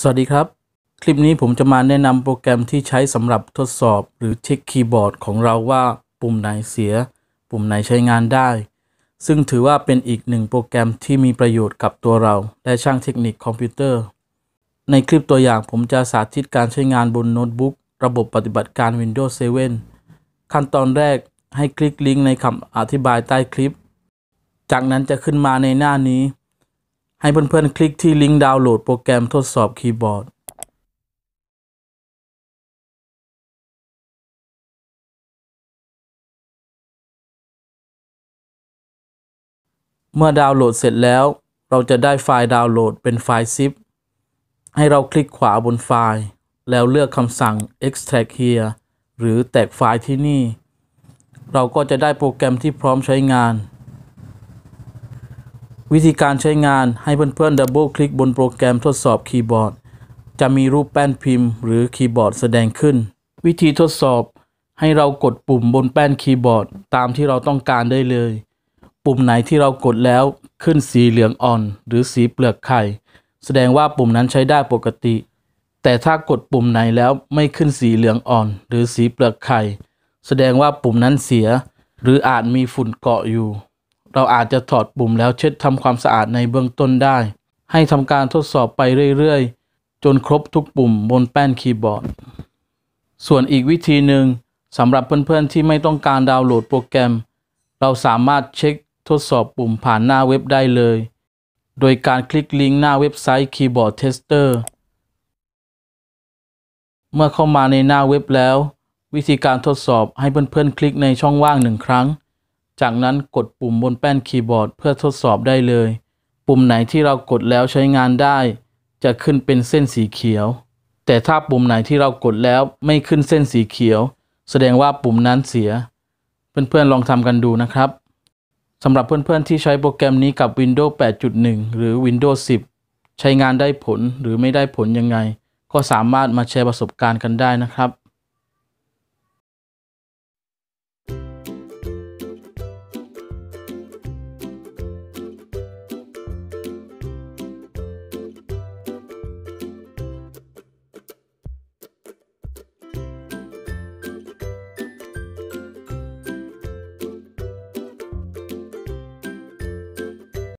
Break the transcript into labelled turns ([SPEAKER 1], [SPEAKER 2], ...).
[SPEAKER 1] สวัสดีครับ คลิปนี้ผมจะมาแนะนำโปรแกรมที่ใช้สำหรับทดสอบหรือเช็คคีย์บอร์ดของเราว่าปุ่มไหนเสียปุ่มไหนใช้งานได้ ซึ่งถือว่าเป็นอีกหนึ่งโปรแกรมที่มีประโยชน์กับตัวเราและช่างเทคนิคคอมพิวเตอร์ ในคลิปตัวอย่างผมจะสาธิตการใช้งานบนโน้ตบุ๊กระบบปฏิบัติการ Windows 7ขั้นตอนแรกให้คลิกลิงก์ในคำอธิบายใต้คลิปจากนั้นจะขึ้นมาในหน้านี้ให้เพื่อนๆคลิกที่ลิงก์ดาวน์โหลดโปรแกรมทดสอบคีย์บอร์ด เมื่อดาวน์โหลดเสร็จแล้ว เราจะได้ไฟล์ดาวน์โหลดเป็นไฟล์ zip ให้เราคลิกขวาบนไฟล์ แล้วเลือกคำสั่ง extract here หรือแตกไฟล์ที่นี่ เราก็จะได้โปรแกรมที่พร้อมใช้งานวิธีการใช้งานให้เพื่อนๆ ดับเบิลคลิกบนโปรแกรมทดสอบคีย์บอร์ดจะมีรูปแป้นพิมพ์หรือคีย์บอร์ดแสดงขึ้น วิธีทดสอบให้เรากดปุ่มบนแป้นคีย์บอร์ดตามที่เราต้องการได้เลย ปุ่มไหนที่เรากดแล้วขึ้นสีเหลืองอ่อนหรือสีเปลือกไข่ แสดงว่าปุ่มนั้นใช้ได้ปกติ แต่ถ้ากดปุ่มไหนแล้วไม่ขึ้นสีเหลืองอ่อนหรือสีเปลือกไข่แสดงว่าปุ่มนั้นเสียหรืออาจมีฝุ่นเกาะอยู่เราอาจจะถอดปุ่มแล้วเช็ดทำความสะอาดในเบื้องต้นได้ ให้ทำการทดสอบไปเรื่อยๆ จนครบทุกปุ่มบนแป้นคีย์บอร์ด ส่วนอีกวิธีหนึ่งสำหรับเพื่อนๆที่ไม่ต้องการดาวน์โหลดโปรแกรม เราสามารถเช็คทดสอบปุ่มผ่านหน้าเว็บได้เลย โดยการคลิกลิงก์หน้าเว็บไซต์ Keyboard Tester เมื่อเข้ามาในหน้าเว็บแล้ว วิธีการทดสอบให้เพื่อนๆคลิกในช่องว่างหนึ่งครั้งจากนั้นกดปุ่มบนแป้นคีย์บอร์ดเพื่อทดสอบได้เลย ปุ่มไหนที่เรากดแล้วใช้งานได้จะขึ้นเป็นเส้นสีเขียว แต่ถ้าปุ่มไหนที่เรากดแล้วไม่ขึ้นเส้นสีเขียว แสดงว่าปุ่มนั้นเสีย เพื่อนๆลองทำกันดูนะครับสำหรับเพื่อนๆ ที่ใช้โปรแกรมนี้กับ Windows 8.1 หรือ Windows 10 ใช้งานได้ผลหรือไม่ได้ผลยังไง ก็สามารถมาแชร์ประสบการณ์กันได้นะครับ